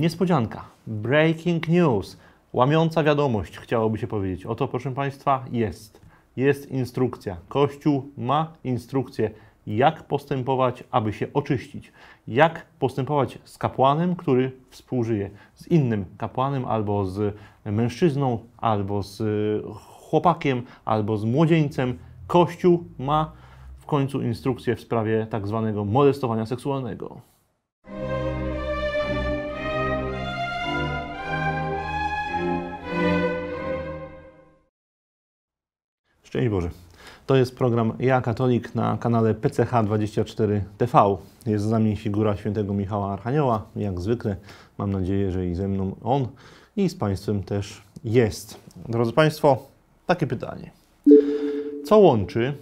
Niespodzianka, breaking news, łamiąca wiadomość, chciałoby się powiedzieć. Oto, proszę Państwa, jest. Jest instrukcja. Kościół ma instrukcję, jak postępować, aby się oczyścić. Jak postępować z kapłanem, który współżyje z innym kapłanem, albo z mężczyzną, albo z chłopakiem, albo z młodzieńcem. Kościół ma w końcu instrukcję w sprawie tak zwanego molestowania seksualnego. Szczęść Boże. To jest program Ja Katolik na kanale PCH24 TV. Jest z nami figura świętego Michała Archanioła, jak zwykle. Mam nadzieję, że i ze mną on i z Państwem też jest. Drodzy Państwo, takie pytanie. Co łączy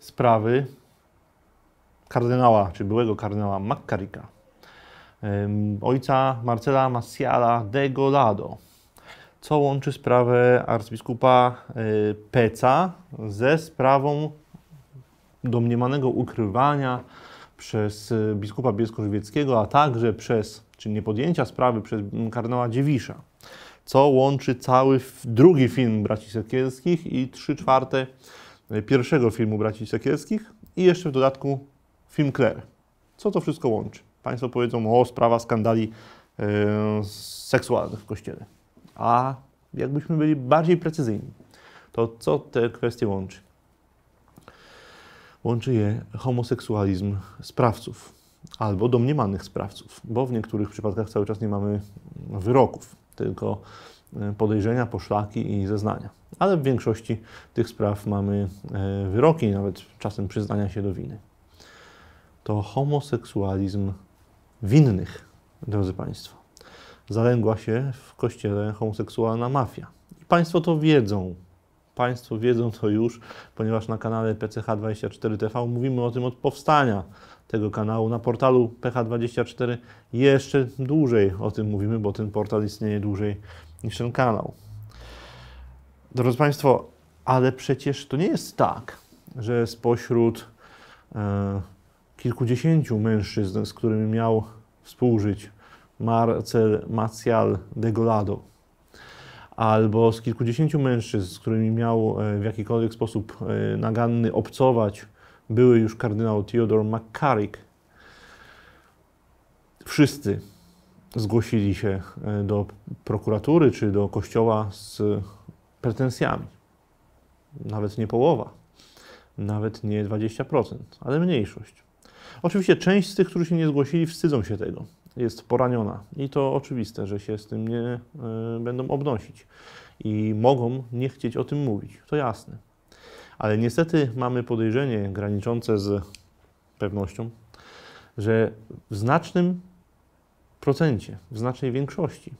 sprawy kardynała, czy byłego kardynała Maccarika, ojca Marcela Maciala de Golado, co łączy sprawę arcybiskupa y, Peca ze sprawą domniemanego ukrywania przez y, biskupa bielsko a także przez, czy niepodjęcia sprawy przez kardynała Dziewisza, co łączy cały drugi film Braci Sekielskich i trzy czwarte y, pierwszego filmu Braci Sekielskich i jeszcze w dodatku film Claire. Co to wszystko łączy? Państwo powiedzą, o, sprawa skandali yy, seksualnych w kościele. A jakbyśmy byli bardziej precyzyjni, to co te kwestie łączy? Łączy je homoseksualizm sprawców albo domniemanych sprawców, bo w niektórych przypadkach cały czas nie mamy wyroków, tylko e, podejrzenia, poszlaki i zeznania. Ale w większości tych spraw mamy e, wyroki, nawet czasem przyznania się do winy. To homoseksualizm winnych, drodzy Państwo zalęgła się w kościele homoseksualna mafia. I państwo to wiedzą. Państwo wiedzą to już, ponieważ na kanale PCH24TV mówimy o tym od powstania tego kanału. Na portalu PH24 jeszcze dłużej o tym mówimy, bo ten portal istnieje dłużej niż ten kanał. Drodzy Państwo, ale przecież to nie jest tak, że spośród e, kilkudziesięciu mężczyzn, z którymi miał współżyć Marcel Macial de Golado, albo z kilkudziesięciu mężczyzn, z którymi miał e, w jakikolwiek sposób e, naganny obcować były już kardynał Theodore McCarrick, wszyscy zgłosili się e, do prokuratury czy do kościoła z pretensjami. Nawet nie połowa, nawet nie 20%, ale mniejszość. Oczywiście część z tych, którzy się nie zgłosili, wstydzą się tego jest poraniona. I to oczywiste, że się z tym nie e, będą obnosić i mogą nie chcieć o tym mówić. To jasne. Ale niestety mamy podejrzenie graniczące z pewnością, że w znacznym procencie, w znacznej większości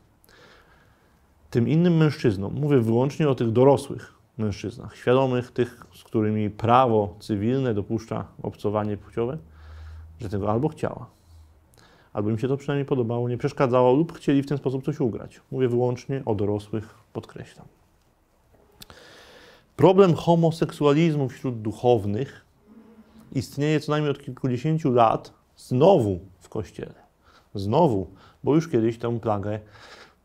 tym innym mężczyznom, mówię wyłącznie o tych dorosłych mężczyznach, świadomych, tych, z którymi prawo cywilne dopuszcza obcowanie płciowe, że tego albo chciała, albo im się to przynajmniej podobało, nie przeszkadzało lub chcieli w ten sposób coś ugrać. Mówię wyłącznie o dorosłych, podkreślam. Problem homoseksualizmu wśród duchownych istnieje co najmniej od kilkudziesięciu lat znowu w Kościele. Znowu, bo już kiedyś tę plagę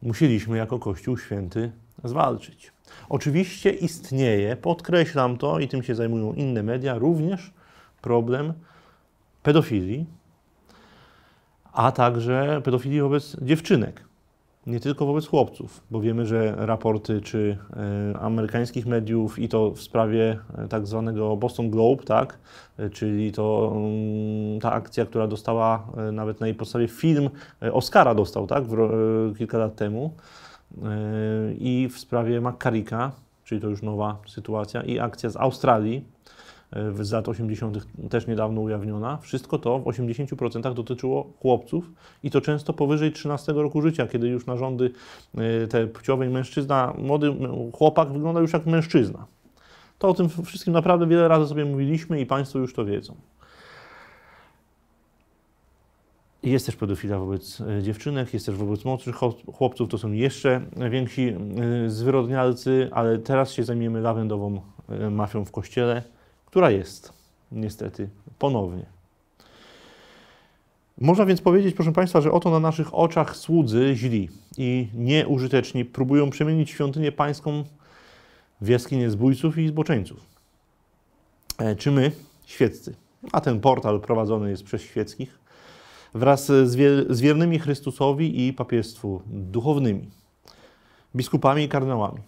musieliśmy jako Kościół Święty zwalczyć. Oczywiście istnieje, podkreślam to i tym się zajmują inne media, również problem pedofilii, a także pedofilii wobec dziewczynek, nie tylko wobec chłopców, bo wiemy, że raporty czy e, amerykańskich mediów i to w sprawie e, tak zwanego Boston Globe, tak, e, czyli to mm, ta akcja, która dostała nawet na jej podstawie film Oscara dostał, tak, w, kilka lat temu i w sprawie McCarricka, czyli to już nowa sytuacja i akcja z Australii, z lat 80., też niedawno ujawniona, wszystko to w 80% dotyczyło chłopców i to często powyżej 13 roku życia, kiedy już narządy y, te płciowe i mężczyzna, młody chłopak wygląda już jak mężczyzna. To o tym wszystkim naprawdę wiele razy sobie mówiliśmy i Państwo już to wiedzą. Jest też pedofilia wobec y, dziewczynek, jest też wobec młodszych chłopców, to są jeszcze więksi y, zwyrodnialcy, ale teraz się zajmiemy lawendową mafią w kościele która jest niestety ponownie. Można więc powiedzieć, proszę Państwa, że oto na naszych oczach słudzy źli i nieużyteczni próbują przemienić świątynię pańską w jaskinię zbójców i zboczeńców. E, czy my, świeccy, a ten portal prowadzony jest przez świeckich, wraz z wiernymi Chrystusowi i papiestwu duchownymi, biskupami i kardynałami,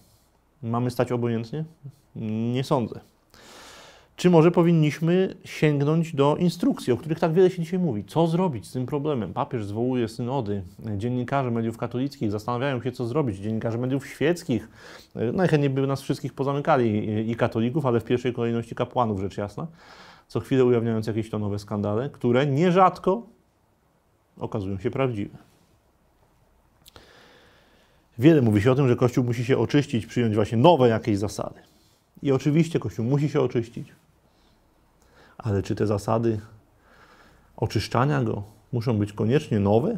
mamy stać obojętnie? Nie sądzę. Czy może powinniśmy sięgnąć do instrukcji, o których tak wiele się dzisiaj mówi? Co zrobić z tym problemem? Papież zwołuje synody, dziennikarze mediów katolickich zastanawiają się, co zrobić. Dziennikarze mediów świeckich e, najchętniej by nas wszystkich pozamykali, e, i katolików, ale w pierwszej kolejności kapłanów, rzecz jasna, co chwilę ujawniając jakieś to nowe skandale, które nierzadko okazują się prawdziwe. Wiele mówi się o tym, że Kościół musi się oczyścić, przyjąć właśnie nowe jakieś zasady. I oczywiście Kościół musi się oczyścić, ale czy te zasady oczyszczania go muszą być koniecznie nowe?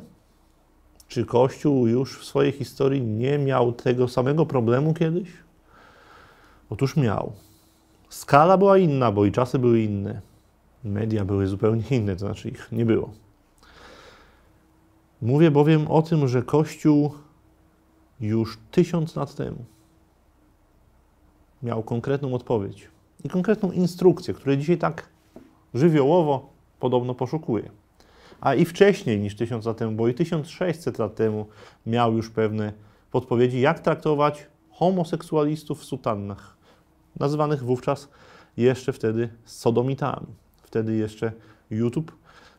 Czy Kościół już w swojej historii nie miał tego samego problemu kiedyś? Otóż miał. Skala była inna, bo i czasy były inne. Media były zupełnie inne, to znaczy ich nie było. Mówię bowiem o tym, że Kościół już tysiąc lat temu miał konkretną odpowiedź i konkretną instrukcję, której dzisiaj tak żywiołowo podobno poszukuje. A i wcześniej niż 1000 lat temu, bo i 1600 lat temu miał już pewne podpowiedzi, jak traktować homoseksualistów w sutannach, nazywanych wówczas jeszcze wtedy sodomitami. Wtedy jeszcze YouTube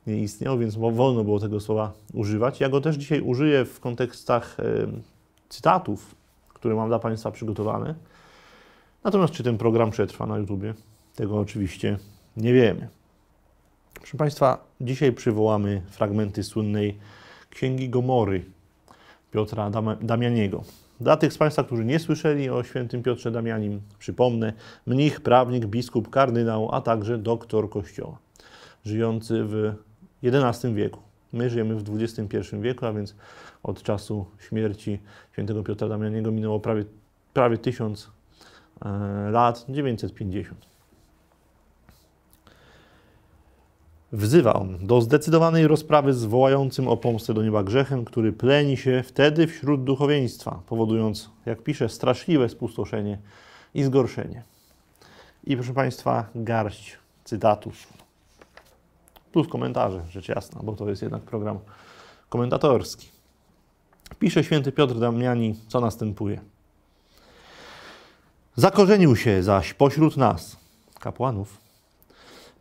nie istniał, więc wolno było tego słowa używać. Ja go też dzisiaj użyję w kontekstach y, cytatów, które mam dla Państwa przygotowane. Natomiast czy ten program przetrwa na YouTubie, tego oczywiście nie wiemy. Proszę Państwa, dzisiaj przywołamy fragmenty słynnej Księgi Gomory Piotra Dam Damianiego. Dla tych z Państwa, którzy nie słyszeli o świętym Piotrze Damianim, przypomnę, mnich, prawnik, biskup, kardynał, a także doktor Kościoła, żyjący w XI wieku. My żyjemy w XXI wieku, a więc od czasu śmierci świętego Piotra Damianiego minęło prawie, prawie 1000 e, lat, 950. Wzywa on do zdecydowanej rozprawy z wołającym o pomstę do nieba grzechem, który pleni się wtedy wśród duchowieństwa, powodując, jak pisze, straszliwe spustoszenie i zgorszenie. I proszę Państwa, garść cytatów. Plus komentarze, rzecz jasna, bo to jest jednak program komentatorski. Pisze święty Piotr Damiani, co następuje. Zakorzenił się zaś pośród nas, kapłanów,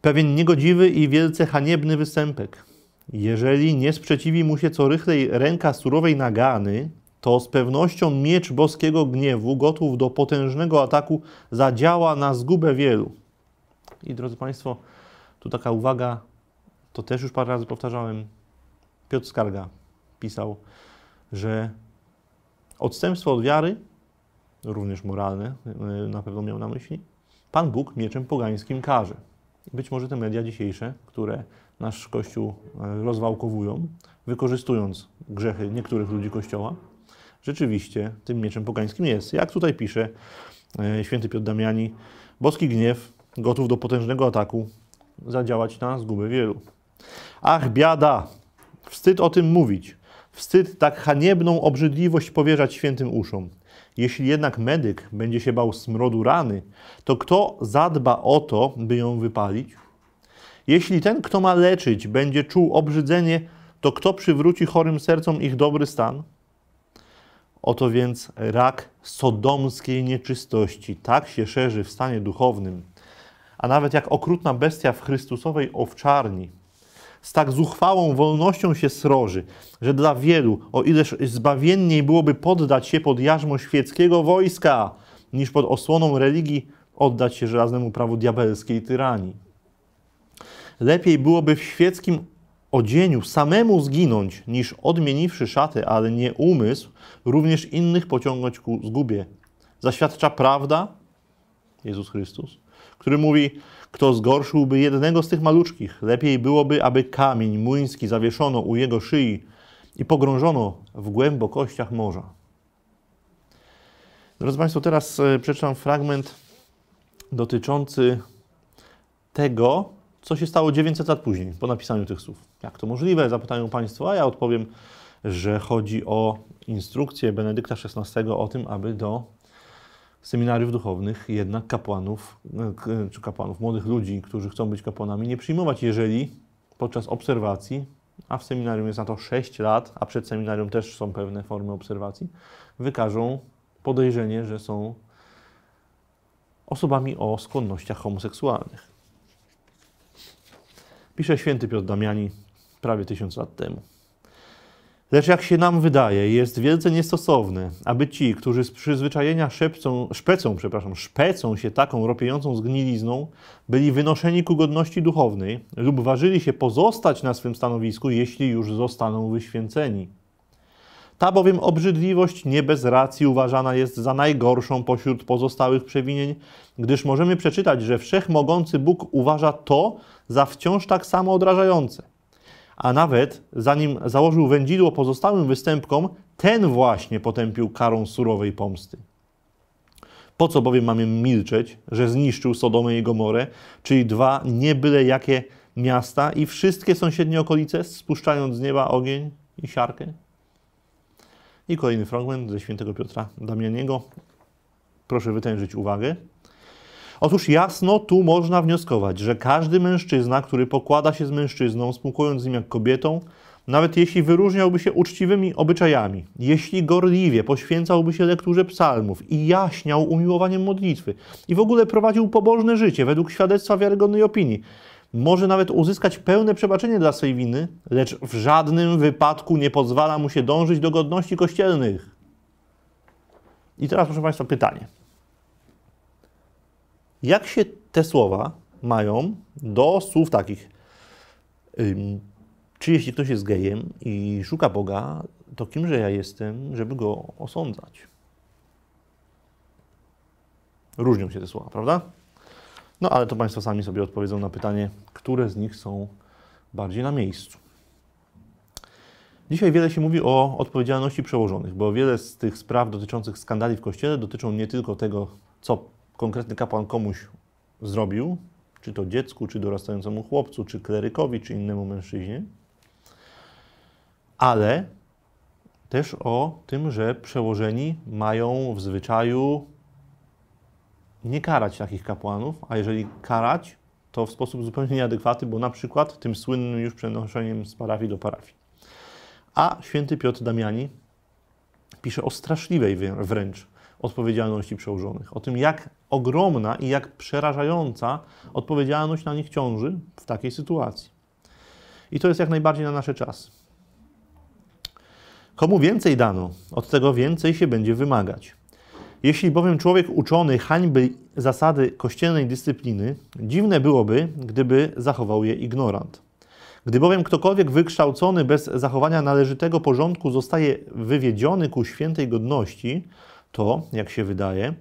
pewien niegodziwy i wielce haniebny występek. Jeżeli nie sprzeciwi mu się co rychlej ręka surowej nagany, to z pewnością miecz boskiego gniewu, gotów do potężnego ataku, zadziała na zgubę wielu. I drodzy Państwo, tu taka uwaga, to też już parę razy powtarzałem. Piotr Skarga pisał, że odstępstwo od wiary, również moralne, na pewno miał na myśli, Pan Bóg mieczem pogańskim karze. Być może te media dzisiejsze, które nasz Kościół e, rozwałkowują, wykorzystując grzechy niektórych ludzi Kościoła, rzeczywiście tym mieczem pogańskim jest. Jak tutaj pisze e, święty Piotr Damiani, boski gniew, gotów do potężnego ataku, zadziałać na zgubę wielu. Ach, biada! Wstyd o tym mówić. Wstyd tak haniebną obrzydliwość powierzać świętym uszom. Jeśli jednak medyk będzie się bał smrodu rany, to kto zadba o to, by ją wypalić? Jeśli ten, kto ma leczyć, będzie czuł obrzydzenie, to kto przywróci chorym sercom ich dobry stan? Oto więc rak sodomskiej nieczystości tak się szerzy w stanie duchownym, a nawet jak okrutna bestia w Chrystusowej owczarni z tak zuchwałą wolnością się sroży, że dla wielu, o ileż zbawienniej byłoby poddać się pod jarzmo świeckiego wojska, niż pod osłoną religii oddać się żelaznemu prawu diabelskiej tyranii. Lepiej byłoby w świeckim odzieniu samemu zginąć, niż odmieniwszy szaty, ale nie umysł, również innych pociągnąć ku zgubie. Zaświadcza prawda, Jezus Chrystus, który mówi, kto zgorszyłby jednego z tych maluczkich, lepiej byłoby, aby kamień młyński zawieszono u jego szyi i pogrążono w głębokościach morza. Drodzy Państwo, teraz e, przeczytam fragment dotyczący tego, co się stało 900 lat później, po napisaniu tych słów. Jak to możliwe? Zapytają Państwo, a ja odpowiem, że chodzi o instrukcję Benedykta XVI o tym, aby do seminariów duchownych jednak kapłanów, e, czy kapłanów, młodych ludzi, którzy chcą być kapłanami, nie przyjmować, jeżeli podczas obserwacji, a w seminarium jest na to 6 lat, a przed seminarium też są pewne formy obserwacji, wykażą podejrzenie, że są osobami o skłonnościach homoseksualnych. Pisze święty Piotr Damiani prawie tysiąc lat temu. Lecz jak się nam wydaje, jest wielce niestosowne, aby ci, którzy z przyzwyczajenia szepcą, szpecą, przepraszam, szpecą się taką ropiejącą zgnilizną, byli wynoszeni ku godności duchownej lub ważyli się pozostać na swym stanowisku, jeśli już zostaną wyświęceni. Ta bowiem obrzydliwość nie bez racji uważana jest za najgorszą pośród pozostałych przewinień, gdyż możemy przeczytać, że wszechmogący Bóg uważa to za wciąż tak samo odrażające a nawet zanim założył wędzidło pozostałym występkom, ten właśnie potępił karą surowej pomsty. Po co bowiem mamy milczeć, że zniszczył Sodomę i Gomorę, czyli dwa niebyle jakie miasta i wszystkie sąsiednie okolice, spuszczając z nieba ogień i siarkę? I kolejny fragment ze świętego Piotra Damianiego. Proszę wytężyć uwagę. Otóż jasno tu można wnioskować, że każdy mężczyzna, który pokłada się z mężczyzną, spłukując z nim jak kobietą, nawet jeśli wyróżniałby się uczciwymi obyczajami, jeśli gorliwie poświęcałby się lekturze psalmów i jaśniał umiłowaniem modlitwy i w ogóle prowadził pobożne życie według świadectwa wiarygodnej opinii, może nawet uzyskać pełne przebaczenie dla swej winy, lecz w żadnym wypadku nie pozwala mu się dążyć do godności kościelnych. I teraz, proszę Państwa, pytanie. Jak się te słowa mają do słów takich? Czy jeśli ktoś jest gejem i szuka Boga, to kimże ja jestem, żeby go osądzać? Różnią się te słowa, prawda? No ale to Państwo sami sobie odpowiedzą na pytanie, które z nich są bardziej na miejscu. Dzisiaj wiele się mówi o odpowiedzialności przełożonych, bo wiele z tych spraw dotyczących skandali w kościele dotyczą nie tylko tego, co konkretny kapłan komuś zrobił, czy to dziecku, czy dorastającemu chłopcu, czy klerykowi, czy innemu mężczyźnie, ale też o tym, że przełożeni mają w zwyczaju nie karać takich kapłanów, a jeżeli karać, to w sposób zupełnie nieadekwatny, bo na przykład tym słynnym już przenoszeniem z parafii do parafii. A święty Piotr Damiani pisze o straszliwej wręcz odpowiedzialności przełożonych, o tym, jak ogromna i jak przerażająca odpowiedzialność na nich ciąży w takiej sytuacji. I to jest jak najbardziej na nasze czas. Komu więcej dano, od tego więcej się będzie wymagać. Jeśli bowiem człowiek uczony hańby zasady kościelnej dyscypliny, dziwne byłoby, gdyby zachował je ignorant. Gdy bowiem ktokolwiek wykształcony bez zachowania należytego porządku zostaje wywiedziony ku świętej godności, to, jak się wydaje,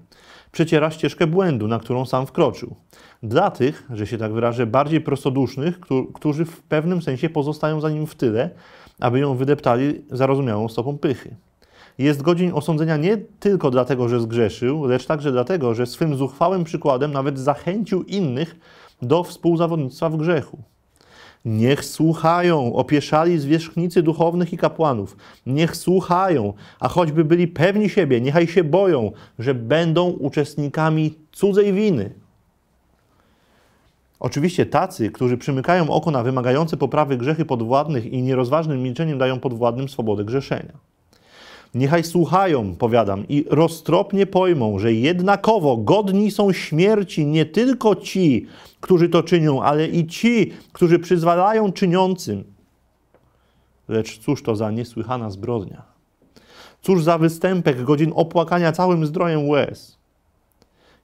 przeciera ścieżkę błędu, na którą sam wkroczył. Dla tych, że się tak wyrażę, bardziej prostodusznych, którzy w pewnym sensie pozostają za nim w tyle, aby ją wydeptali zarozumiałą stopą pychy. Jest godzin osądzenia nie tylko dlatego, że zgrzeszył, lecz także dlatego, że swym zuchwałym przykładem nawet zachęcił innych do współzawodnictwa w grzechu. Niech słuchają, opieszali zwierzchnicy duchownych i kapłanów. Niech słuchają, a choćby byli pewni siebie, niechaj się boją, że będą uczestnikami cudzej winy. Oczywiście tacy, którzy przymykają oko na wymagające poprawy grzechy podwładnych i nierozważnym milczeniem dają podwładnym swobodę grzeszenia. Niechaj słuchają, powiadam, i roztropnie pojmą, że jednakowo godni są śmierci nie tylko ci, którzy to czynią, ale i ci, którzy przyzwalają czyniącym. Lecz cóż to za niesłychana zbrodnia? Cóż za występek godzin opłakania całym zdrojem łez?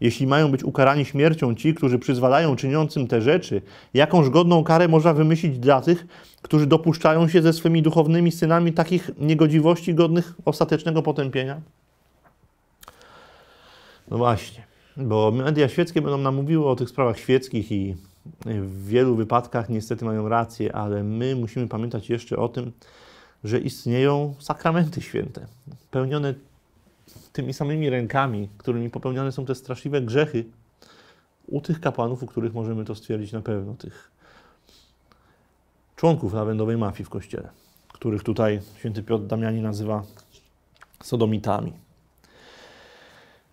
Jeśli mają być ukarani śmiercią ci, którzy przyzwalają czyniącym te rzeczy, jakąż godną karę można wymyślić dla tych, którzy dopuszczają się ze swymi duchownymi synami takich niegodziwości godnych ostatecznego potępienia? No właśnie, bo media świeckie będą nam mówiły o tych sprawach świeckich i w wielu wypadkach niestety mają rację, ale my musimy pamiętać jeszcze o tym, że istnieją sakramenty święte, pełnione tymi samymi rękami, którymi popełniane są te straszliwe grzechy, u tych kapłanów, u których możemy to stwierdzić na pewno, tych członków lawendowej mafii w kościele, których tutaj święty Piotr Damiani nazywa sodomitami.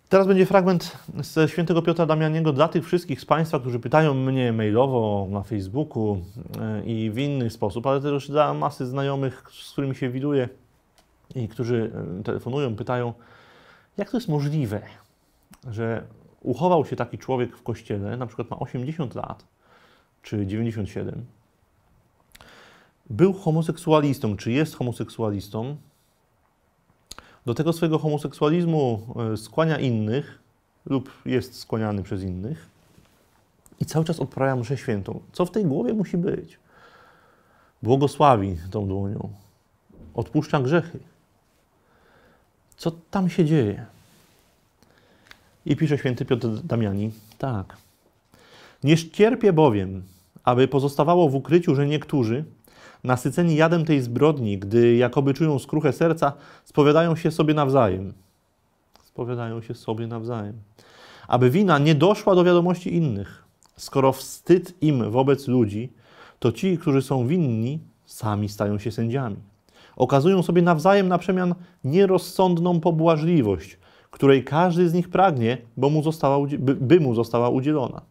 Teraz będzie fragment z świętego Piotra Damianiego dla tych wszystkich z Państwa, którzy pytają mnie mailowo, na Facebooku e, i w inny sposób, ale też dla masy znajomych, z którymi się widuję i którzy e, telefonują, pytają, jak to jest możliwe, że uchował się taki człowiek w kościele, na przykład ma 80 lat czy 97, był homoseksualistą, czy jest homoseksualistą, do tego swojego homoseksualizmu e, skłania innych lub jest skłaniany przez innych i cały czas odprawia mszę świętą. Co w tej głowie musi być? Błogosławi tą dłonią, odpuszcza grzechy, co tam się dzieje? I pisze święty Piotr Damiani, tak. Nie cierpię bowiem, aby pozostawało w ukryciu, że niektórzy, nasyceni jadem tej zbrodni, gdy jakoby czują skruchę serca, spowiadają się sobie nawzajem. Spowiadają się sobie nawzajem. Aby wina nie doszła do wiadomości innych. Skoro wstyd im wobec ludzi, to ci, którzy są winni, sami stają się sędziami okazują sobie nawzajem na przemian nierozsądną pobłażliwość, której każdy z nich pragnie, bo mu została, by, by mu została udzielona.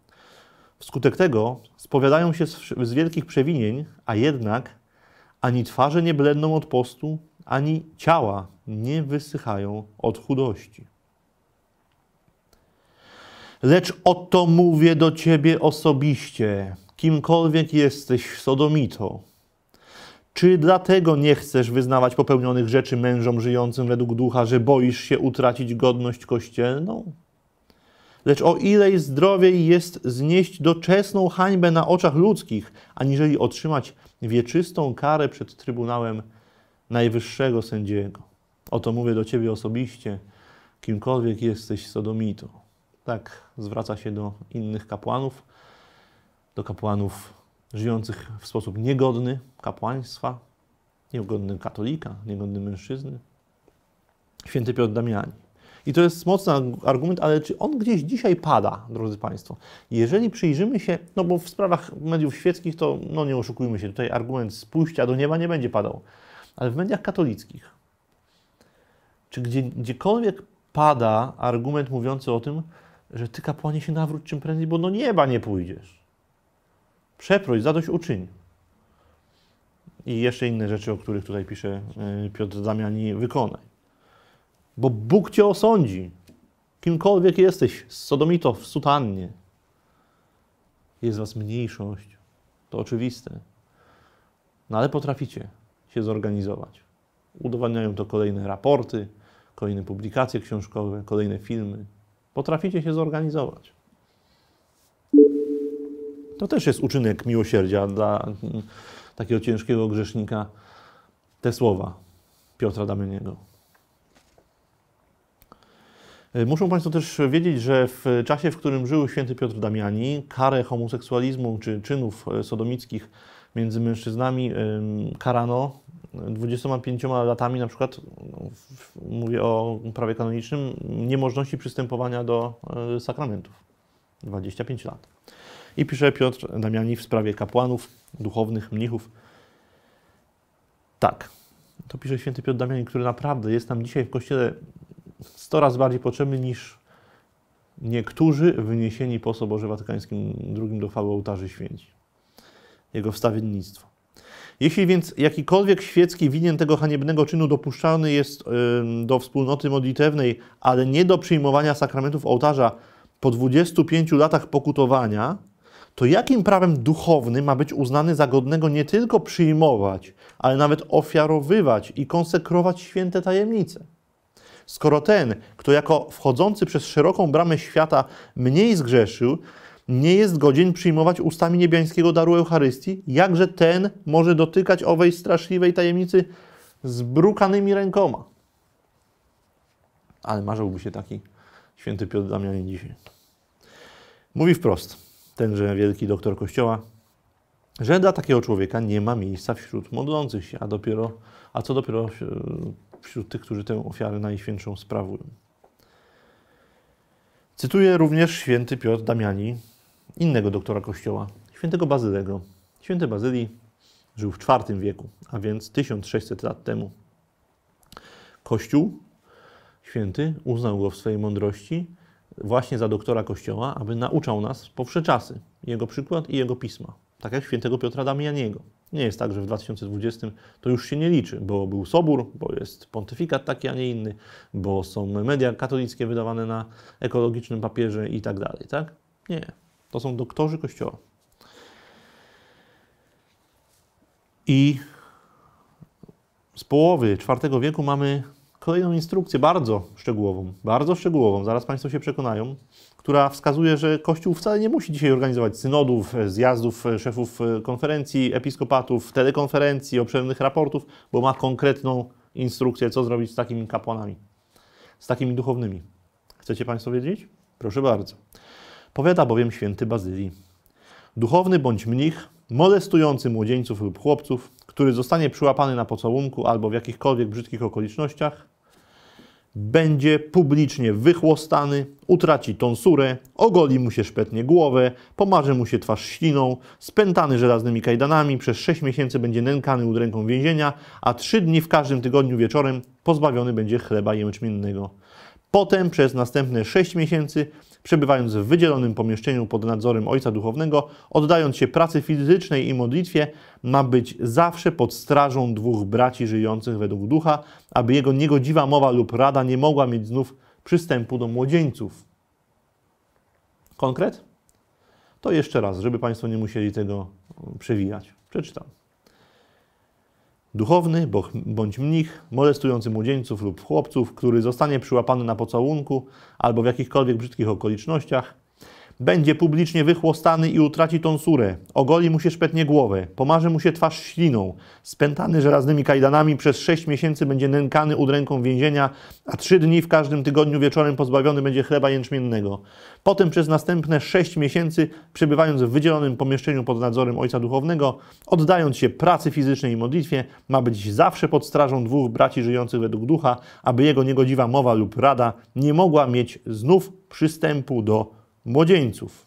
Wskutek tego spowiadają się z, z wielkich przewinień, a jednak ani twarze nie bledną od postu, ani ciała nie wysychają od chudości. Lecz oto mówię do ciebie osobiście, kimkolwiek jesteś sodomito, czy dlatego nie chcesz wyznawać popełnionych rzeczy mężom żyjącym według ducha, że boisz się utracić godność kościelną? Lecz o ilej zdrowiej jest znieść doczesną hańbę na oczach ludzkich, aniżeli otrzymać wieczystą karę przed Trybunałem Najwyższego Sędziego. Oto mówię do Ciebie osobiście, kimkolwiek jesteś sodomito. Tak zwraca się do innych kapłanów, do kapłanów żyjących w sposób niegodny kapłaństwa, niegodny katolika, niegodny mężczyzny. Święty Piotr Damiani. I to jest mocny argument, ale czy on gdzieś dzisiaj pada, drodzy Państwo? Jeżeli przyjrzymy się, no bo w sprawach mediów świeckich to, no nie oszukujmy się, tutaj argument z pójścia do nieba nie będzie padał, ale w mediach katolickich, czy gdzie, gdziekolwiek pada argument mówiący o tym, że ty kapłanie się nawróć czym prędzej, bo do nieba nie pójdziesz. Przeproś, zadość uczyń. I jeszcze inne rzeczy, o których tutaj pisze y, Piotr Damiani, wykonaj. Bo Bóg cię osądzi. Kimkolwiek jesteś, z sodomito, w sutannie. Jest was mniejszość. To oczywiste. No ale potraficie się zorganizować. Udowadniają to kolejne raporty, kolejne publikacje książkowe, kolejne filmy. Potraficie się zorganizować. To też jest uczynek miłosierdzia dla mm, takiego ciężkiego grzesznika. Te słowa Piotra Damianiego. E, muszą Państwo też wiedzieć, że w czasie, w którym żył święty Piotr Damiani, karę homoseksualizmu czy czynów e, sodomickich między mężczyznami karano 25 latami, na przykład, no, mówię o prawie kanonicznym, niemożności przystępowania do e, sakramentów. 25 lat. I pisze Piotr Damiani w sprawie kapłanów, duchownych, mnichów. Tak, to pisze święty Piotr Damiani, który naprawdę jest nam dzisiaj w Kościele 100 razy bardziej potrzebny niż niektórzy wyniesieni po Soborze Watykańskim II do chwały ołtarzy święci. Jego wstawiennictwo. Jeśli więc jakikolwiek świecki winien tego haniebnego czynu dopuszczany jest do wspólnoty modlitewnej, ale nie do przyjmowania sakramentów ołtarza po 25 latach pokutowania, to jakim prawem duchownym ma być uznany za godnego nie tylko przyjmować, ale nawet ofiarowywać i konsekrować święte tajemnice? Skoro ten, kto jako wchodzący przez szeroką bramę świata mniej zgrzeszył, nie jest godzien przyjmować ustami niebiańskiego daru Eucharystii, jakże ten może dotykać owej straszliwej tajemnicy zbrukanymi rękoma? Ale marzyłby się taki święty Piotr Damianin dzisiaj. Mówi wprost tenże wielki doktor Kościoła, że dla takiego człowieka nie ma miejsca wśród modlących się, a, dopiero, a co dopiero wśród tych, którzy tę ofiarę najświętszą sprawują. Cytuję również święty Piotr Damiani, innego doktora Kościoła, świętego Bazylego. Święty Bazylii żył w IV wieku, a więc 1600 lat temu. Kościół święty uznał go w swojej mądrości właśnie za doktora Kościoła, aby nauczał nas powsze czasy, jego przykład i jego pisma, tak jak świętego Piotra Damianiego. Nie jest tak, że w 2020 to już się nie liczy, bo był sobór, bo jest pontyfikat taki, a nie inny, bo są media katolickie wydawane na ekologicznym papierze i tak dalej, tak? Nie. To są doktorzy Kościoła. I z połowy IV wieku mamy kolejną instrukcję, bardzo szczegółową, bardzo szczegółową, zaraz Państwo się przekonają, która wskazuje, że Kościół wcale nie musi dzisiaj organizować synodów, zjazdów e, szefów e, konferencji, episkopatów, telekonferencji, obszernych raportów, bo ma konkretną instrukcję, co zrobić z takimi kapłanami, z takimi duchownymi. Chcecie Państwo wiedzieć? Proszę bardzo. Powiada bowiem święty Bazylii. Duchowny bądź mnich molestujący młodzieńców lub chłopców, który zostanie przyłapany na pocałunku albo w jakichkolwiek brzydkich okolicznościach, będzie publicznie wychłostany, utraci tonsurę, ogoli mu się szpetnie głowę, pomarzy mu się twarz śliną, spętany żelaznymi kajdanami, przez 6 miesięcy będzie nękany udręką więzienia, a 3 dni w każdym tygodniu wieczorem pozbawiony będzie chleba jęczmiennego. Potem przez następne 6 miesięcy przebywając w wydzielonym pomieszczeniu pod nadzorem Ojca Duchownego, oddając się pracy fizycznej i modlitwie, ma być zawsze pod strażą dwóch braci żyjących według ducha, aby jego niegodziwa mowa lub rada nie mogła mieć znów przystępu do młodzieńców. Konkret? To jeszcze raz, żeby Państwo nie musieli tego przewijać. Przeczytam. Duchowny bądź mnich molestujący młodzieńców lub chłopców, który zostanie przyłapany na pocałunku albo w jakichkolwiek brzydkich okolicznościach, będzie publicznie wychłostany i utraci tonsurę. Ogoli mu się szpetnie głowę. Pomarzy mu się twarz śliną. Spętany żelaznymi kajdanami przez sześć miesięcy będzie nękany udręką więzienia, a trzy dni w każdym tygodniu wieczorem pozbawiony będzie chleba jęczmiennego. Potem przez następne sześć miesięcy, przebywając w wydzielonym pomieszczeniu pod nadzorem Ojca Duchownego, oddając się pracy fizycznej i modlitwie, ma być zawsze pod strażą dwóch braci żyjących według ducha, aby jego niegodziwa mowa lub rada nie mogła mieć znów przystępu do młodzieńców.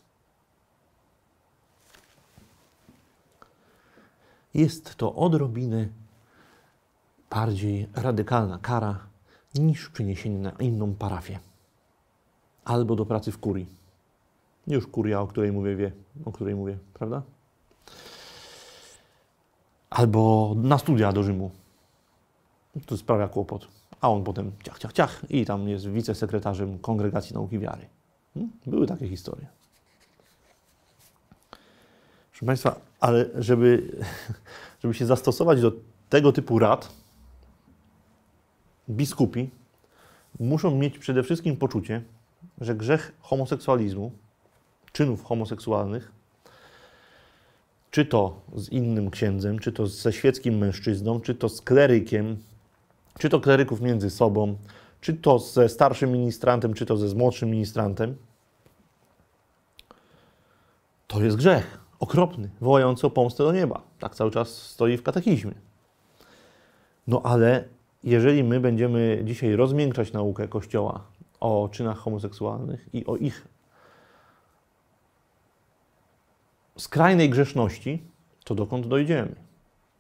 Jest to odrobinę bardziej radykalna kara niż przyniesienie na inną parafię albo do pracy w kurii. Już kuria, o której mówię, wie, o której mówię, prawda? Albo na studia do Rzymu. To sprawia kłopot. A on potem ciach, ciach, ciach i tam jest wicesekretarzem Kongregacji Nauki Wiary. Hmm? Były takie historie. Proszę Państwa, ale żeby, żeby się zastosować do tego typu rad, biskupi muszą mieć przede wszystkim poczucie, że grzech homoseksualizmu, czynów homoseksualnych, czy to z innym księdzem, czy to ze świeckim mężczyzną, czy to z klerykiem, czy to kleryków między sobą, czy to ze starszym ministrantem, czy to ze młodszym ministrantem, to jest grzech okropny, wołający o pomstę do nieba. Tak cały czas stoi w katechizmie. No ale jeżeli my będziemy dzisiaj rozmiękczać naukę Kościoła o czynach homoseksualnych i o ich skrajnej grzeszności, to dokąd dojdziemy?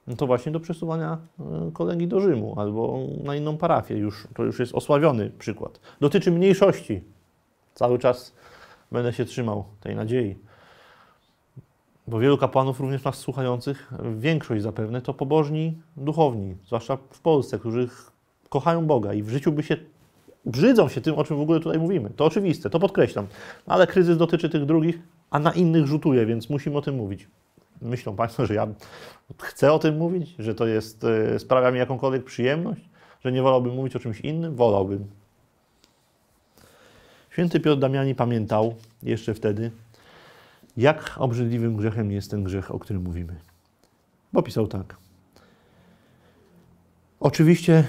No to właśnie do przesuwania e, kolegi do Rzymu albo na inną parafię. Już, to już jest osławiony przykład. Dotyczy mniejszości. Cały czas będę się trzymał tej nadziei bo wielu kapłanów, również nas słuchających, większość zapewne, to pobożni duchowni, zwłaszcza w Polsce, którzy kochają Boga i w życiu by się brzydzą się tym, o czym w ogóle tutaj mówimy. To oczywiste, to podkreślam, no ale kryzys dotyczy tych drugich, a na innych rzutuje, więc musimy o tym mówić. Myślą Państwo, że ja chcę o tym mówić, że to jest, e, sprawia mi jakąkolwiek przyjemność, że nie wolałbym mówić o czymś innym? Wolałbym. Święty Piotr Damiani pamiętał jeszcze wtedy, jak obrzydliwym grzechem jest ten grzech, o którym mówimy. Bo pisał tak. Oczywiście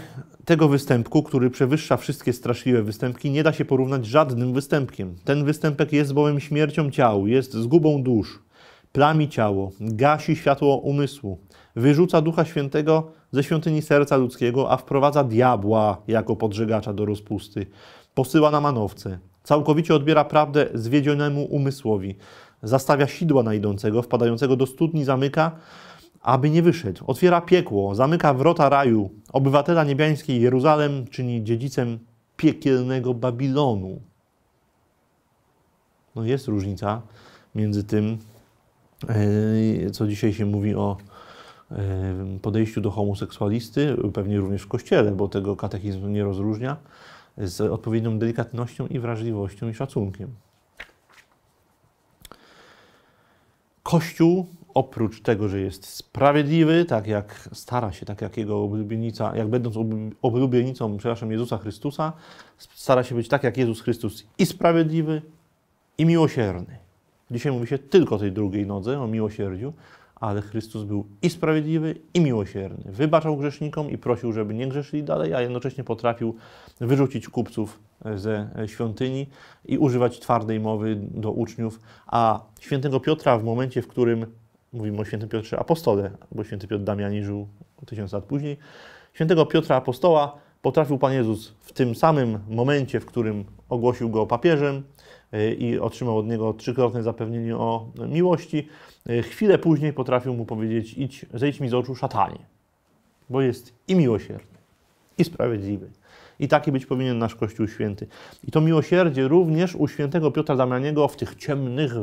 tego występku, który przewyższa wszystkie straszliwe występki, nie da się porównać żadnym występkiem. Ten występek jest bowiem śmiercią ciała, jest zgubą dusz, plami ciało, gasi światło umysłu, wyrzuca Ducha Świętego ze świątyni serca ludzkiego, a wprowadza diabła jako podżegacza do rozpusty. Posyła na manowce, całkowicie odbiera prawdę zwiedzionemu umysłowi, zastawia sidła na idącego, wpadającego do studni, zamyka, aby nie wyszedł. Otwiera piekło, zamyka wrota raju. Obywatela niebiańskiej Jeruzalem czyni dziedzicem piekielnego Babilonu. No jest różnica między tym, e, co dzisiaj się mówi o podejściu do homoseksualisty, pewnie również w kościele, bo tego katechizm nie rozróżnia, z odpowiednią delikatnością i wrażliwością i szacunkiem. Kościół, oprócz tego, że jest sprawiedliwy, tak jak stara się, tak jak jego oblubienica, jak będąc oblubienicą, przepraszam, Jezusa Chrystusa, stara się być tak jak Jezus Chrystus i sprawiedliwy, i miłosierny. Dzisiaj mówi się tylko o tej drugiej nodze, o miłosierdziu, ale Chrystus był i sprawiedliwy, i miłosierny. Wybaczał grzesznikom i prosił, żeby nie grzeszyli dalej, a jednocześnie potrafił wyrzucić kupców e, ze e, świątyni i używać twardej mowy do uczniów. A świętego Piotra w momencie, w którym mówimy o świętym Piotrze apostole, bo święty Piotr Damiani żył tysiąc lat później, świętego Piotra apostoła potrafił Pan Jezus w tym samym momencie, w którym ogłosił go papieżem e, i otrzymał od niego trzykrotne zapewnienie o miłości, e, chwilę później potrafił mu powiedzieć: Idź, zejdź mi z oczu, szatanie, bo jest i miłosierny, i sprawiedliwy. I taki być powinien nasz Kościół święty. I to miłosierdzie również u świętego Piotra Damianiego w tych ciemnych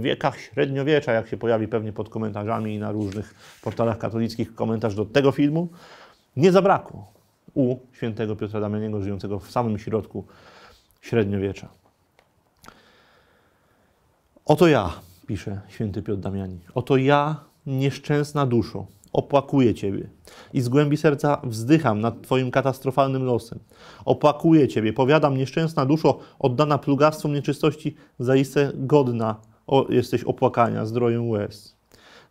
wiekach średniowiecza, jak się pojawi pewnie pod komentarzami i na różnych portalach katolickich komentarz do tego filmu, nie zabrakło u świętego Piotra Damianiego, żyjącego w samym środku średniowiecza. Oto ja, pisze święty Piotr Damiani, oto ja, nieszczęsna duszo, opłakuję Ciebie i z głębi serca wzdycham nad Twoim katastrofalnym losem. Opłakuję Ciebie, powiadam, nieszczęsna duszo, oddana plugawstwom nieczystości, zaiste godna o, jesteś opłakania, zdrojem łez.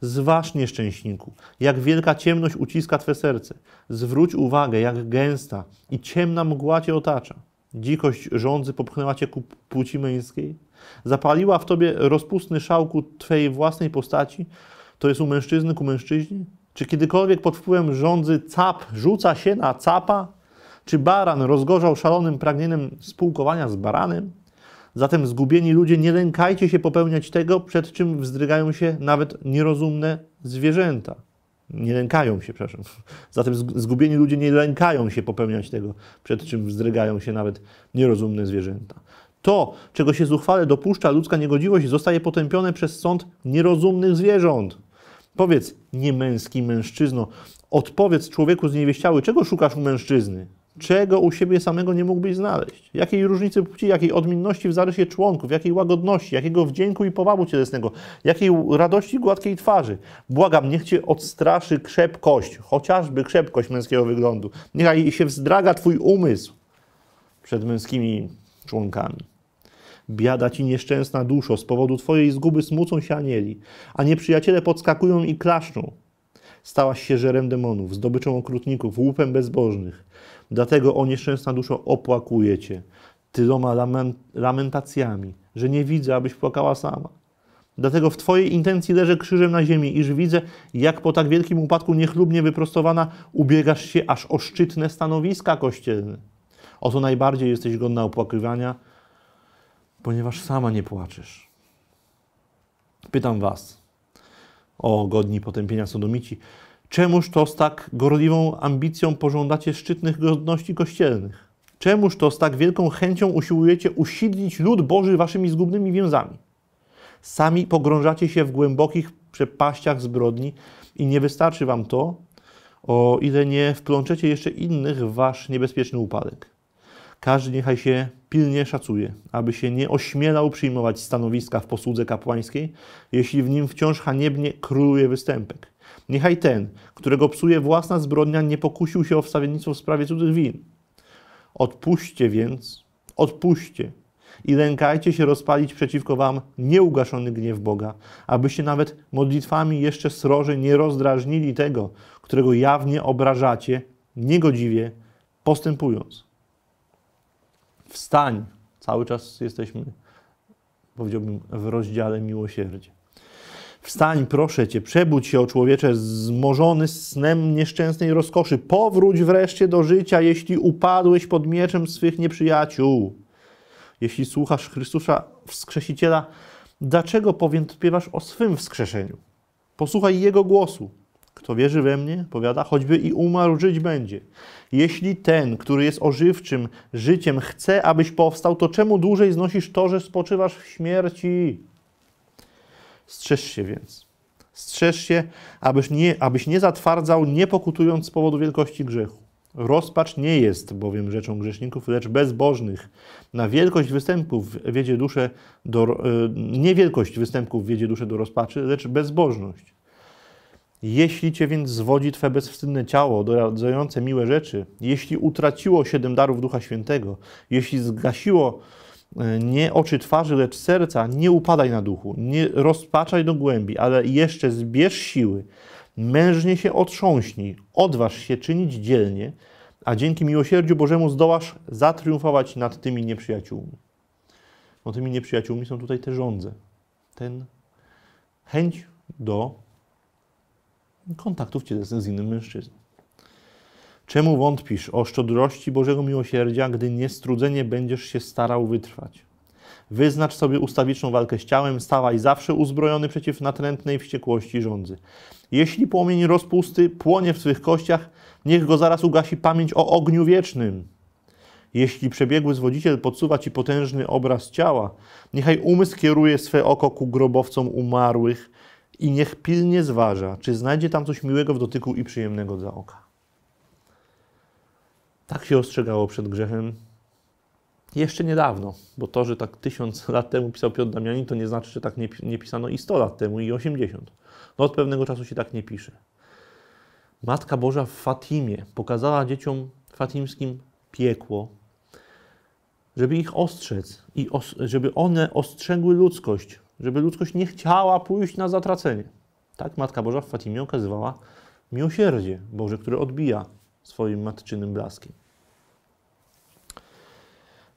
Zważ nieszczęśniku, jak wielka ciemność uciska twe serce. Zwróć uwagę, jak gęsta i ciemna mgła cię otacza. Dzikość żądzy popchnęła cię ku płci męskiej. Zapaliła w tobie rozpustny szałku twojej własnej postaci. To jest u mężczyzny ku mężczyźni? Czy kiedykolwiek pod wpływem żądzy cap rzuca się na capa? Czy baran rozgorzał szalonym pragnieniem spółkowania z baranem? Zatem zgubieni ludzie, nie lękajcie się popełniać tego, przed czym wzdrygają się nawet nierozumne zwierzęta. Nie lękają się, przepraszam. Zatem zgubieni ludzie nie lękają się popełniać tego, przed czym wzdrygają się nawet nierozumne zwierzęta. To, czego się zuchwale dopuszcza ludzka niegodziwość, zostaje potępione przez sąd nierozumnych zwierząt. Powiedz, niemęski mężczyzno, odpowiedz człowieku zniewieściały, czego szukasz u mężczyzny? czego u siebie samego nie mógłbyś znaleźć. Jakiej różnicy płci, jakiej odmienności w zarysie członków, jakiej łagodności, jakiego wdzięku i powabu cielesnego, jakiej radości gładkiej twarzy. Błagam, niech cię odstraszy krzepkość, chociażby krzepkość męskiego wyglądu. Niechaj się wzdraga twój umysł przed męskimi członkami. Biada ci nieszczęsna duszo, z powodu twojej zguby smucą się anieli, a nieprzyjaciele podskakują i klaszczą. Stałaś się żerem demonów, zdobyczą okrutników, łupem bezbożnych. Dlatego, o nieszczęsna duszo, opłakuję Cię tyloma lamentacjami, że nie widzę, abyś płakała sama. Dlatego w Twojej intencji leżę krzyżem na ziemi, iż widzę, jak po tak wielkim upadku niechlubnie wyprostowana ubiegasz się aż o szczytne stanowiska kościelne. Oto najbardziej jesteś godna opłakiwania, ponieważ sama nie płaczesz. Pytam Was, o godni potępienia sodomici, czemuż to z tak gorliwą ambicją pożądacie szczytnych godności kościelnych? Czemuż to z tak wielką chęcią usiłujecie usidlić lud Boży waszymi zgubnymi więzami? Sami pogrążacie się w głębokich przepaściach zbrodni i nie wystarczy wam to, o ile nie wplączecie jeszcze innych w wasz niebezpieczny upadek. Każdy niechaj się pilnie szacuje, aby się nie ośmielał przyjmować stanowiska w posłudze kapłańskiej, jeśli w nim wciąż haniebnie króluje występek. Niechaj ten, którego psuje własna zbrodnia, nie pokusił się o wstawiennictwo w sprawie cudzych win. Odpuśćcie więc, odpuśćcie i lękajcie się rozpalić przeciwko wam nieugaszony gniew Boga, abyście nawet modlitwami jeszcze sroże nie rozdrażnili tego, którego jawnie obrażacie, niegodziwie postępując wstań. Cały czas jesteśmy, powiedziałbym, w rozdziale miłosierdzia. Wstań, proszę cię, przebudź się, o człowiecze, zmorzony snem nieszczęsnej rozkoszy. Powróć wreszcie do życia, jeśli upadłeś pod mieczem swych nieprzyjaciół. Jeśli słuchasz Chrystusa Wskrzesiciela, dlaczego powiem o swym wskrzeszeniu? Posłuchaj Jego głosu. Kto wierzy we mnie, powiada, choćby i umarł, żyć będzie. Jeśli ten, który jest ożywczym życiem, chce, abyś powstał, to czemu dłużej znosisz to, że spoczywasz w śmierci? Strzeż się więc. Strzeż się, abyś nie, abyś nie zatwardzał, nie pokutując z powodu wielkości grzechu. Rozpacz nie jest bowiem rzeczą grzeszników, lecz bezbożnych. Na wielkość występków wiedzie duszę do, e, nie wielkość występków wiedzie duszę do rozpaczy, lecz bezbożność. Jeśli cię więc zwodzi twe bezwstydne ciało, doradzające miłe rzeczy, jeśli utraciło siedem darów Ducha Świętego, jeśli zgasiło e, nie oczy twarzy, lecz serca, nie upadaj na duchu, nie rozpaczaj do głębi, ale jeszcze zbierz siły, mężnie się otrząśnij, odważ się czynić dzielnie, a dzięki miłosierdziu Bożemu zdołasz zatriumfować nad tymi nieprzyjaciółmi. Bo tymi nieprzyjaciółmi są tutaj te żądze, ten chęć do kontaktów się z innym mężczyzną. Czemu wątpisz o szczodrości Bożego miłosierdzia, gdy niestrudzenie będziesz się starał wytrwać? Wyznacz sobie ustawiczną walkę z ciałem, stawaj zawsze uzbrojony przeciw natrętnej wściekłości rządzy. Jeśli płomień rozpusty płonie w swych kościach, niech go zaraz ugasi pamięć o ogniu wiecznym. Jeśli przebiegły zwodziciel podsuwa ci potężny obraz ciała, niechaj umysł kieruje swe oko ku grobowcom umarłych, i niech pilnie zważa, czy znajdzie tam coś miłego w dotyku i przyjemnego dla oka. Tak się ostrzegało przed grzechem jeszcze niedawno, bo to, że tak tysiąc lat temu pisał Piotr Damianin, to nie znaczy, że tak nie, nie pisano i 100 lat temu, i 80. No od pewnego czasu się tak nie pisze. Matka Boża w Fatimie pokazała dzieciom fatimskim piekło, żeby ich ostrzec i os żeby one ostrzegły ludzkość żeby ludzkość nie chciała pójść na zatracenie. Tak Matka Boża w Fatimie okazywała miłosierdzie Boże, które odbija swoim matczynym blaskiem.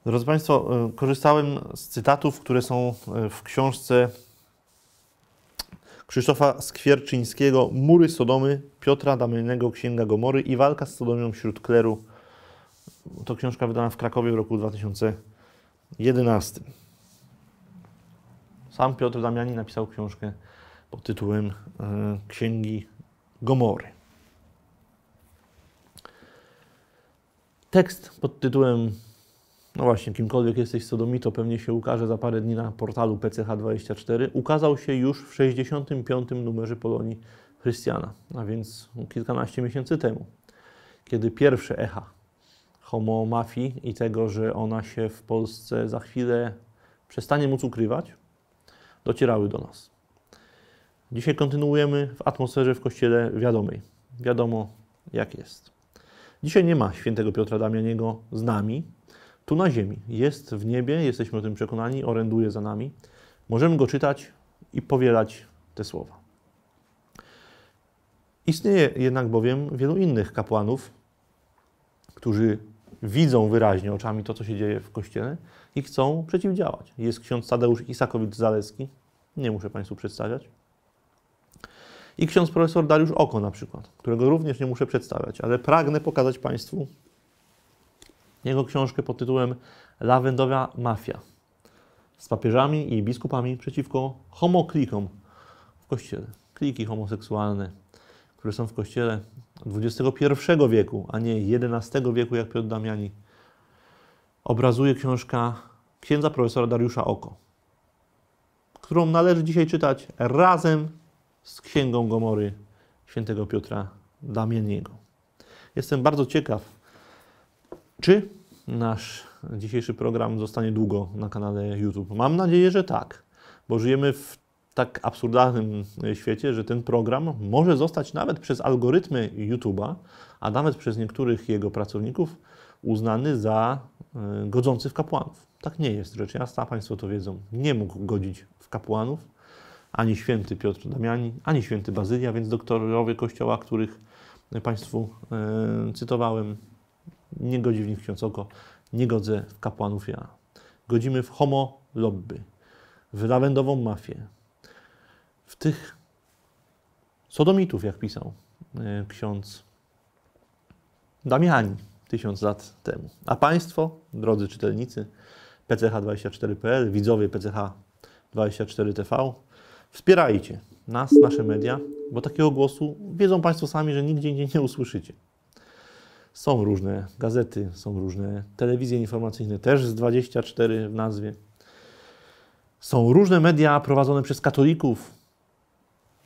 Drodzy Państwo, e, korzystałem z cytatów, które są e, w książce Krzysztofa Skwierczyńskiego Mury Sodomy, Piotra Damylnego Księga Gomory i Walka z Sodomią wśród kleru. To książka wydana w Krakowie w roku 2011. Sam Piotr Damiani napisał książkę pod tytułem e, Księgi Gomory. Tekst pod tytułem, no właśnie, kimkolwiek jesteś sodomito, pewnie się ukaże za parę dni na portalu PCH24, ukazał się już w 65. numerze Polonii Chrystiana, a więc kilkanaście miesięcy temu, kiedy pierwsze echa Homo Mafii i tego, że ona się w Polsce za chwilę przestanie móc ukrywać, docierały do nas. Dzisiaj kontynuujemy w atmosferze w kościele wiadomej. Wiadomo, jak jest. Dzisiaj nie ma świętego Piotra Damianiego z nami, tu na ziemi. Jest w niebie, jesteśmy o tym przekonani, oręduje za nami. Możemy go czytać i powielać te słowa. Istnieje jednak bowiem wielu innych kapłanów, którzy widzą wyraźnie oczami to, co się dzieje w kościele, i chcą przeciwdziałać. Jest ksiądz Tadeusz Isakowicz-Zaleski, nie muszę Państwu przedstawiać. I ksiądz profesor Dariusz Oko na przykład, którego również nie muszę przedstawiać, ale pragnę pokazać Państwu jego książkę pod tytułem Lawendowa mafia z papieżami i biskupami przeciwko homoklikom w kościele. Kliki homoseksualne, które są w kościele XXI wieku, a nie XI wieku, jak Piotr Damiani obrazuje książka księdza profesora Dariusza Oko, którą należy dzisiaj czytać razem z Księgą Gomory świętego Piotra Damieniego. Jestem bardzo ciekaw, czy nasz dzisiejszy program zostanie długo na kanale YouTube. Mam nadzieję, że tak, bo żyjemy w tak absurdalnym e, świecie, że ten program może zostać nawet przez algorytmy YouTube'a, a nawet przez niektórych jego pracowników uznany za y, godzący w kapłanów. Tak nie jest rzecz jasna, Państwo to wiedzą. Nie mógł godzić w kapłanów ani święty Piotr Damiani, ani święty Bazylia, więc doktorowie Kościoła, których Państwu y, cytowałem, nie godzi w nich ksiądz oko, nie godzę w kapłanów ja. Godzimy w homo lobby, w lawendową mafię, w tych sodomitów, jak pisał y, ksiądz Damiani tysiąc lat temu. A Państwo, drodzy czytelnicy PCH24.pl, widzowie PCH24TV, wspierajcie nas, nasze media, bo takiego głosu wiedzą Państwo sami, że nigdzie indziej nie usłyszycie. Są różne gazety, są różne telewizje informacyjne, też z 24 w nazwie. Są różne media prowadzone przez katolików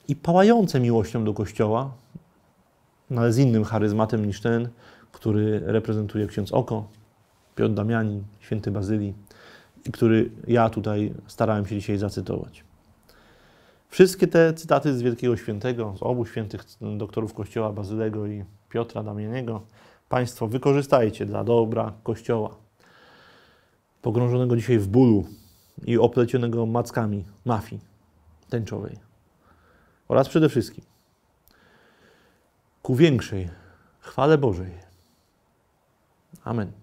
i pałające miłością do Kościoła, no ale z innym charyzmatem niż ten, który reprezentuje ksiądz Oko, Piotr Damianin, święty Bazylii, który ja tutaj starałem się dzisiaj zacytować. Wszystkie te cytaty z Wielkiego Świętego, z obu świętych doktorów Kościoła Bazylego i Piotra Damianiego, Państwo wykorzystajcie dla dobra Kościoła, pogrążonego dzisiaj w bólu i oplecionego mackami mafii tęczowej. Oraz przede wszystkim ku większej chwale Bożej Amen.